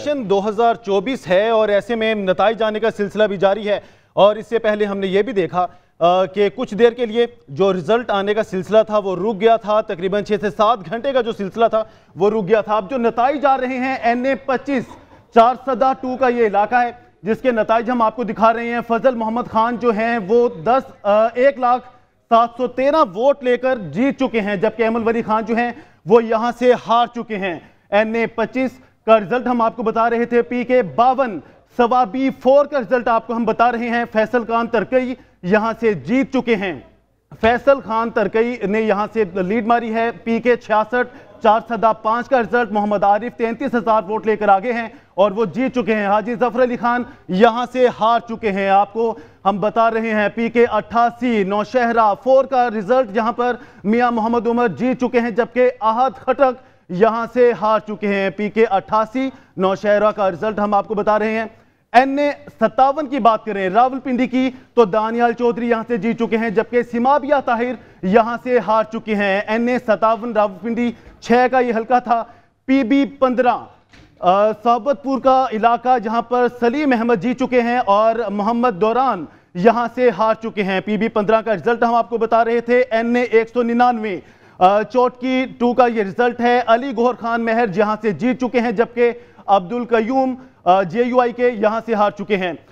election 2024 है और ऐसे में नतज जाने का सिलसिला भी जारी है और इससे पहले हमने ये भी देखा कि कुछ देर के लिए जो रिजल्ट आने का सिलसिला था वो रुक गया था तकरीबन छः से सात घंटे का जो सिलसिला था वो रुक गया था अब जो नतज आ रहे हैं एन ए पच्चीस चार सदा टू का ये इलाका है जिसके नतज हम आपको दिखा रहे हैं फजल मोहम्मद खान जो हैं वो दस एक लाख सात सौ तेरह वोट लेकर जीत चुके हैं जबकि अमल वली खान जो हैं वो यहाँ से हार चुके हैं एन ए पच्चीस का रिजल्ट हम आपको बता रहे थे पी के बावन सवा बी फोर का रिजल्ट आपको हम बता रहे हैं फैसल खान तरकई यहां से जीत चुके हैं फैसल खान तरकई ने यहां से लीड मारी है पी के छियासठ चार सदा पांच का रिजल्ट मोहम्मद आरिफ तैंतीस हजार वोट लेकर आगे हैं और वो जीत चुके हैं हाजी जफर अली खान यहां से हार चुके हैं आपको हम बता रहे हैं पी के अट्ठासी नौशहरा फोर का रिजल्ट यहां पर मियां मोहम्मद उमर जीत चुके हैं जबकि आहद खटक यहां से हार चुके हैं पीके अट्ठासी नौशहरा का रिजल्ट हम आपको बता रहे हैं एन ए सत्तावन की बात करें रावलपिंडी की तो दानियाल चौधरी यहां से जीत चुके हैं जबकि सिमाबिया ताहिर यहां से हार चुके हैं एन ए सत्तावन रावलपिंडी छह का यह हल्का था पी बी पंद्रह साबतपुर का इलाका जहां पर सलीम अहमद जीत चुके हैं और मोहम्मद दौरान यहां से हार चुके हैं पीबी पंद्रह का रिजल्ट हम आपको बता रहे थे एन ए एक सौ निन्यानवे चोट की टू का ये रिजल्ट है अली गोहर खान मेहर जहां से जीत चुके हैं जबकि अब्दुल कयूम जे के यहां से हार चुके हैं